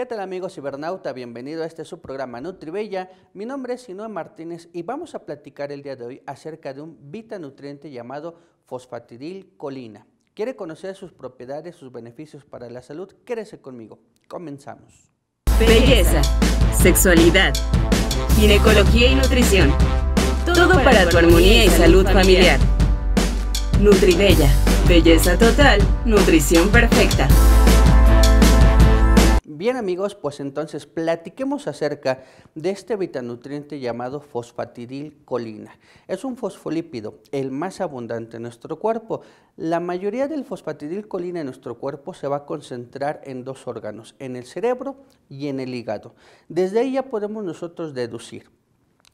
¿Qué tal amigos cibernautas? Bienvenido a este su programa NutriBella. Mi nombre es sinoa Martínez y vamos a platicar el día de hoy acerca de un vitanutriente llamado fosfatidilcolina. ¿Quiere conocer sus propiedades, sus beneficios para la salud? Quédese conmigo. Comenzamos. Belleza, sexualidad, ginecología y nutrición. Todo para tu armonía y salud familiar. NutriBella, belleza total, nutrición perfecta. Bien amigos, pues entonces platiquemos acerca de este vitanutriente llamado fosfatidilcolina. Es un fosfolípido, el más abundante en nuestro cuerpo. La mayoría del fosfatidilcolina en nuestro cuerpo se va a concentrar en dos órganos, en el cerebro y en el hígado. Desde ella podemos nosotros deducir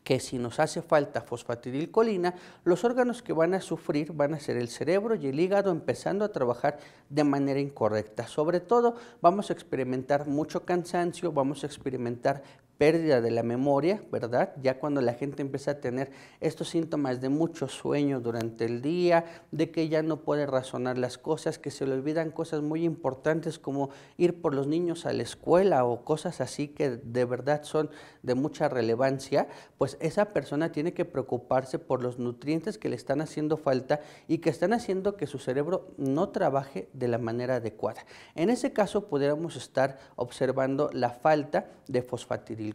que si nos hace falta fosfatidilcolina, los órganos que van a sufrir van a ser el cerebro y el hígado empezando a trabajar de manera incorrecta. Sobre todo vamos a experimentar mucho cansancio, vamos a experimentar pérdida de la memoria, ¿verdad? Ya cuando la gente empieza a tener estos síntomas de mucho sueño durante el día, de que ya no puede razonar las cosas, que se le olvidan cosas muy importantes como ir por los niños a la escuela o cosas así que de verdad son de mucha relevancia, pues esa persona tiene que preocuparse por los nutrientes que le están haciendo falta y que están haciendo que su cerebro no trabaje de la manera adecuada. En ese caso, pudiéramos estar observando la falta de fosfatidil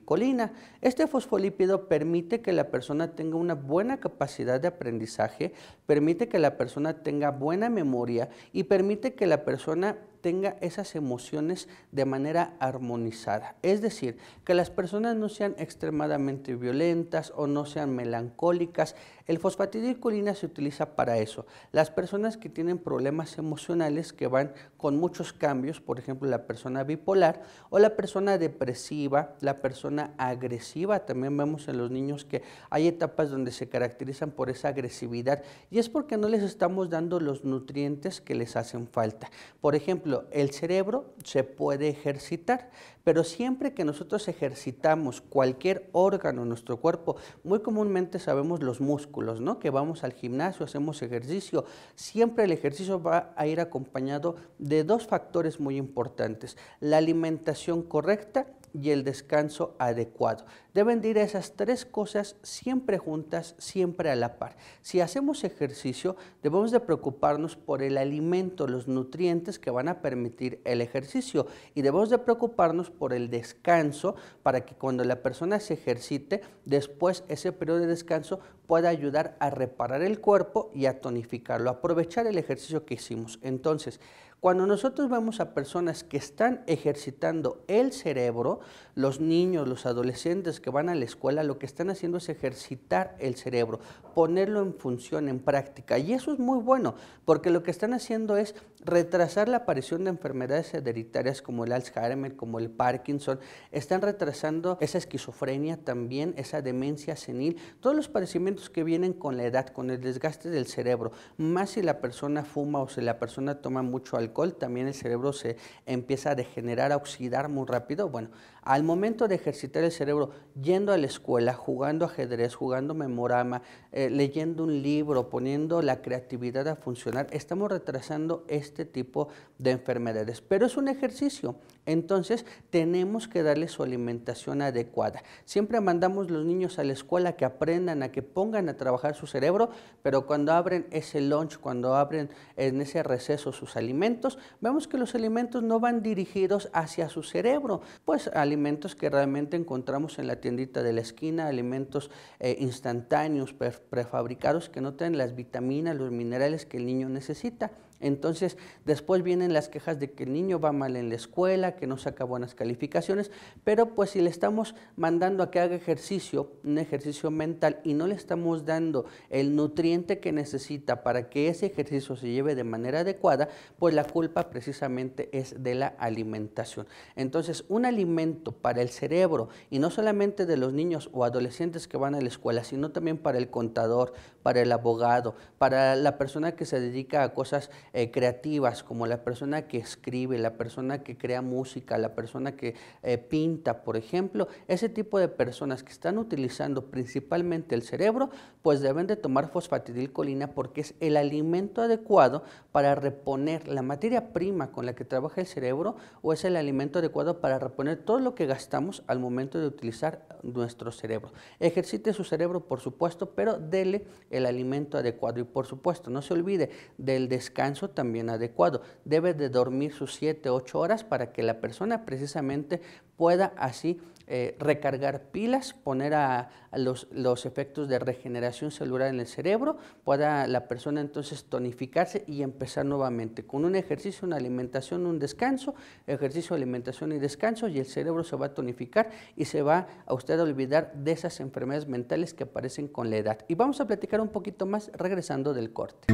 este fosfolípido permite que la persona tenga una buena capacidad de aprendizaje, permite que la persona tenga buena memoria y permite que la persona tenga esas emociones de manera armonizada. Es decir, que las personas no sean extremadamente violentas o no sean melancólicas. El fosfatidilcolina se utiliza para eso. Las personas que tienen problemas emocionales que van con muchos cambios, por ejemplo, la persona bipolar o la persona depresiva, la persona agresiva, también vemos en los niños que hay etapas donde se caracterizan por esa agresividad y es porque no les estamos dando los nutrientes que les hacen falta. Por ejemplo, el cerebro se puede ejercitar, pero siempre que nosotros ejercitamos cualquier órgano en nuestro cuerpo, muy comúnmente sabemos los músculos, ¿no? Que vamos al gimnasio, hacemos ejercicio. Siempre el ejercicio va a ir acompañado de dos factores muy importantes, la alimentación correcta y el descanso adecuado. Deben ir esas tres cosas siempre juntas, siempre a la par. Si hacemos ejercicio, debemos de preocuparnos por el alimento, los nutrientes que van a permitir el ejercicio y debemos de preocuparnos por el descanso para que cuando la persona se ejercite, después ese periodo de descanso pueda ayudar a reparar el cuerpo y a tonificarlo, aprovechar el ejercicio que hicimos. Entonces, cuando nosotros vemos a personas que están ejercitando el cerebro, los niños, los adolescentes que van a la escuela, lo que están haciendo es ejercitar el cerebro, ponerlo en función, en práctica. Y eso es muy bueno, porque lo que están haciendo es retrasar la aparición de enfermedades hereditarias como el Alzheimer, como el Parkinson. Están retrasando esa esquizofrenia también, esa demencia senil, todos los padecimientos que vienen con la edad, con el desgaste del cerebro, más si la persona fuma o si la persona toma mucho alcohol también el cerebro se empieza a degenerar, a oxidar muy rápido. Bueno, al momento de ejercitar el cerebro, yendo a la escuela, jugando ajedrez, jugando memorama, eh, leyendo un libro, poniendo la creatividad a funcionar, estamos retrasando este tipo de enfermedades. Pero es un ejercicio, entonces tenemos que darle su alimentación adecuada. Siempre mandamos los niños a la escuela que aprendan, a que pongan a trabajar su cerebro, pero cuando abren ese lunch, cuando abren en ese receso sus alimentos, vemos que los alimentos no van dirigidos hacia su cerebro, pues al alimentos que realmente encontramos en la tiendita de la esquina, alimentos eh, instantáneos, prefabricados, que no tienen las vitaminas, los minerales que el niño necesita. Entonces, después vienen las quejas de que el niño va mal en la escuela, que no saca buenas calificaciones, pero pues si le estamos mandando a que haga ejercicio, un ejercicio mental, y no le estamos dando el nutriente que necesita para que ese ejercicio se lleve de manera adecuada, pues la culpa precisamente es de la alimentación. Entonces, un alimento para el cerebro, y no solamente de los niños o adolescentes que van a la escuela, sino también para el contador, para el abogado, para la persona que se dedica a cosas eh, creativas, como la persona que escribe, la persona que crea música, la persona que eh, pinta, por ejemplo, ese tipo de personas que están utilizando principalmente el cerebro, pues deben de tomar fosfatidilcolina porque es el alimento adecuado para reponer la materia prima con la que trabaja el cerebro o es el alimento adecuado para reponer todo lo que gastamos al momento de utilizar nuestro cerebro. Ejercite su cerebro, por supuesto, pero dele el alimento adecuado y, por supuesto, no se olvide del descanso también adecuado. Debe de dormir sus 7, 8 horas para que la persona precisamente pueda así eh, recargar pilas, poner a, los, los, efectos de regeneración celular en el cerebro pueda la persona entonces tonificarse y empezar nuevamente con un ejercicio, una alimentación, un descanso, ejercicio, alimentación y descanso y el cerebro se va a tonificar y se va a usted a olvidar de esas enfermedades mentales que aparecen con la edad. Y vamos a platicar un poquito más regresando del corte.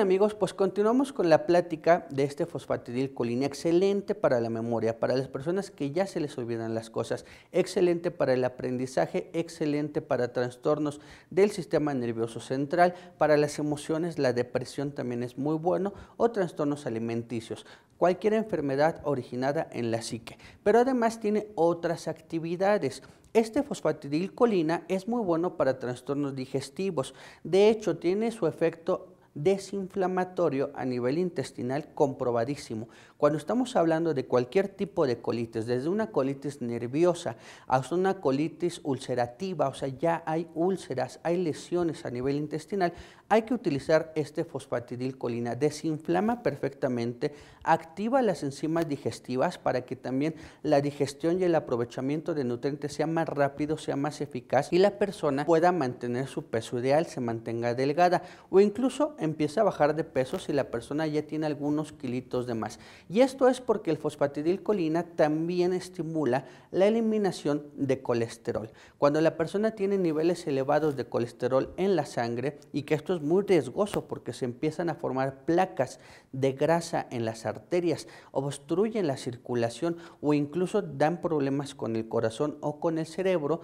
amigos, pues continuamos con la plática de este fosfatidilcolina, excelente para la memoria, para las personas que ya se les olvidan las cosas, excelente para el aprendizaje, excelente para trastornos del sistema nervioso central, para las emociones, la depresión también es muy bueno o trastornos alimenticios, cualquier enfermedad originada en la psique. Pero además tiene otras actividades. Este fosfatidilcolina es muy bueno para trastornos digestivos. De hecho, tiene su efecto desinflamatorio a nivel intestinal comprobadísimo. Cuando estamos hablando de cualquier tipo de colitis, desde una colitis nerviosa hasta una colitis ulcerativa, o sea, ya hay úlceras, hay lesiones a nivel intestinal, hay que utilizar este fosfatidilcolina, desinflama perfectamente, activa las enzimas digestivas para que también la digestión y el aprovechamiento de nutrientes sea más rápido, sea más eficaz y la persona pueda mantener su peso ideal, se mantenga delgada o incluso empieza a bajar de peso si la persona ya tiene algunos kilitos de más. Y esto es porque el fosfatidilcolina también estimula la eliminación de colesterol. Cuando la persona tiene niveles elevados de colesterol en la sangre y que estos muy riesgoso porque se empiezan a formar placas de grasa en las arterias, obstruyen la circulación o incluso dan problemas con el corazón o con el cerebro,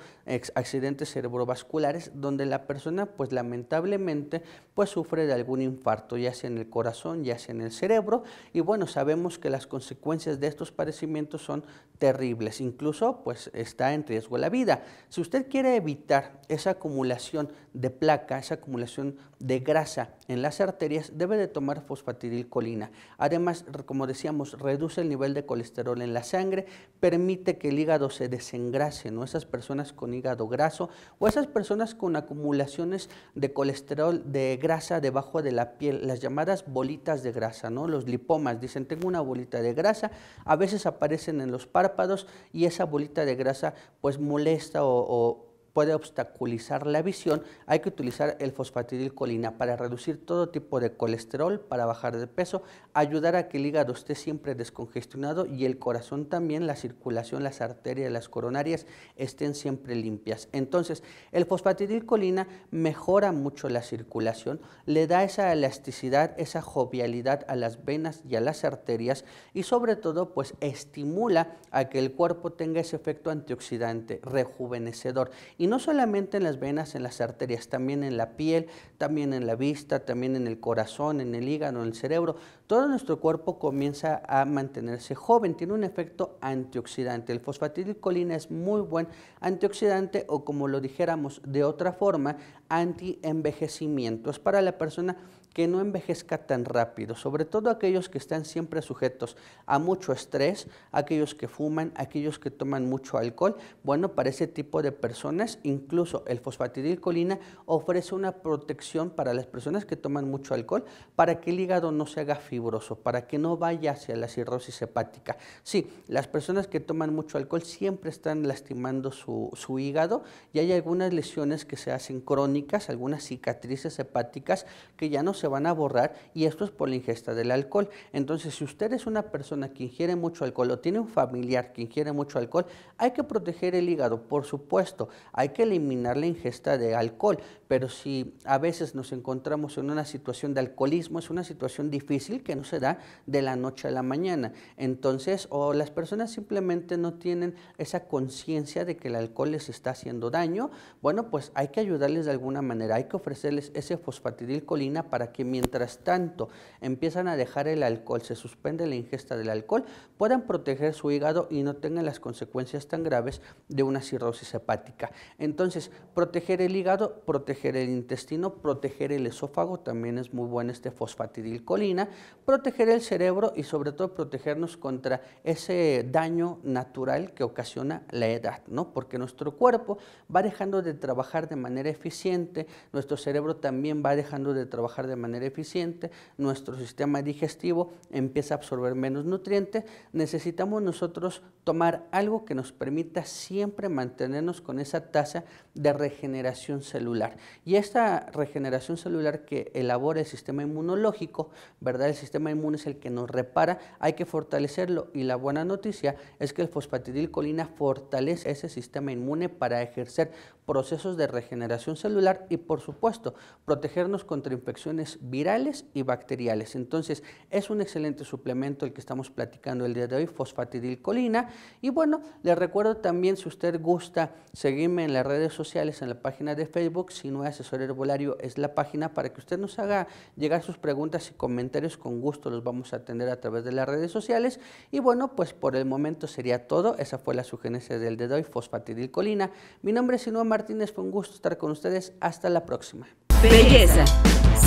accidentes cerebrovasculares, donde la persona pues lamentablemente pues sufre de algún infarto, ya sea en el corazón, ya sea en el cerebro. Y bueno, sabemos que las consecuencias de estos padecimientos son terribles, incluso pues está en riesgo la vida. Si usted quiere evitar esa acumulación de placa, esa acumulación de grasa en las arterias, debe de tomar fosfatidilcolina. Además, como decíamos, reduce el nivel de colesterol en la sangre, permite que el hígado se desengrase, ¿no? Esas personas con hígado graso o esas personas con acumulaciones de colesterol de grasa debajo de la piel, las llamadas bolitas de grasa, ¿no? Los lipomas, dicen, tengo una bolita de grasa, a veces aparecen en los párpados y esa bolita de grasa pues molesta o puede obstaculizar la visión, hay que utilizar el fosfatidilcolina para reducir todo tipo de colesterol, para bajar de peso, ayudar a que el hígado esté siempre descongestionado y el corazón también, la circulación, las arterias, las coronarias estén siempre limpias. Entonces, el fosfatidilcolina mejora mucho la circulación, le da esa elasticidad, esa jovialidad a las venas y a las arterias y sobre todo pues estimula a que el cuerpo tenga ese efecto antioxidante, rejuvenecedor. Y no solamente en las venas, en las arterias, también en la piel, también en la vista, también en el corazón, en el hígado, en el cerebro. Todo nuestro cuerpo comienza a mantenerse joven, tiene un efecto antioxidante. El fosfatidilcolina es muy buen antioxidante o como lo dijéramos de otra forma, antienvejecimiento. Es para la persona que no envejezca tan rápido, sobre todo aquellos que están siempre sujetos a mucho estrés, aquellos que fuman, aquellos que toman mucho alcohol. Bueno, para ese tipo de personas, incluso el fosfatidilcolina ofrece una protección para las personas que toman mucho alcohol para que el hígado no se haga fibroso, para que no vaya hacia la cirrosis hepática. Sí, las personas que toman mucho alcohol siempre están lastimando su, su hígado y hay algunas lesiones que se hacen crónicas, algunas cicatrices hepáticas que ya no se se van a borrar y esto es por la ingesta del alcohol. Entonces, si usted es una persona que ingiere mucho alcohol o tiene un familiar que ingiere mucho alcohol, hay que proteger el hígado, por supuesto, hay que eliminar la ingesta de alcohol, pero si a veces nos encontramos en una situación de alcoholismo, es una situación difícil que no se da de la noche a la mañana. Entonces, o las personas simplemente no tienen esa conciencia de que el alcohol les está haciendo daño, bueno, pues hay que ayudarles de alguna manera, hay que ofrecerles ese fosfatidilcolina para que mientras tanto empiezan a dejar el alcohol, se suspende la ingesta del alcohol, puedan proteger su hígado y no tengan las consecuencias tan graves de una cirrosis hepática. Entonces, proteger el hígado, proteger el intestino, proteger el esófago, también es muy bueno este fosfatidilcolina, proteger el cerebro y sobre todo protegernos contra ese daño natural que ocasiona la edad, ¿no? Porque nuestro cuerpo va dejando de trabajar de manera eficiente, nuestro cerebro también va dejando de trabajar de manera manera eficiente, nuestro sistema digestivo empieza a absorber menos nutrientes, necesitamos nosotros tomar algo que nos permita siempre mantenernos con esa tasa de regeneración celular. Y esta regeneración celular que elabora el sistema inmunológico, ¿verdad? El sistema inmune es el que nos repara, hay que fortalecerlo y la buena noticia es que el fosfatidilcolina fortalece ese sistema inmune para ejercer procesos de regeneración celular y, por supuesto, protegernos contra infecciones virales y bacteriales. Entonces, es un excelente suplemento el que estamos platicando el día de hoy, fosfatidilcolina. Y bueno, les recuerdo también, si usted gusta, seguirme en las redes sociales, en la página de Facebook, si no es asesor herbolario, es la página para que usted nos haga llegar sus preguntas y comentarios. Con gusto los vamos a atender a través de las redes sociales. Y bueno, pues por el momento sería todo. Esa fue la sugerencia del día de hoy, fosfatidilcolina. Mi nombre es Sinoma Martínez, fue un gusto estar con ustedes. Hasta la próxima. Belleza,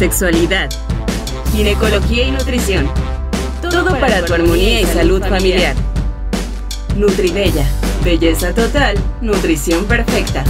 sexualidad, ginecología y nutrición. Todo, para tu armonía y salud familiar. Nutribella, belleza total, nutrición perfecta.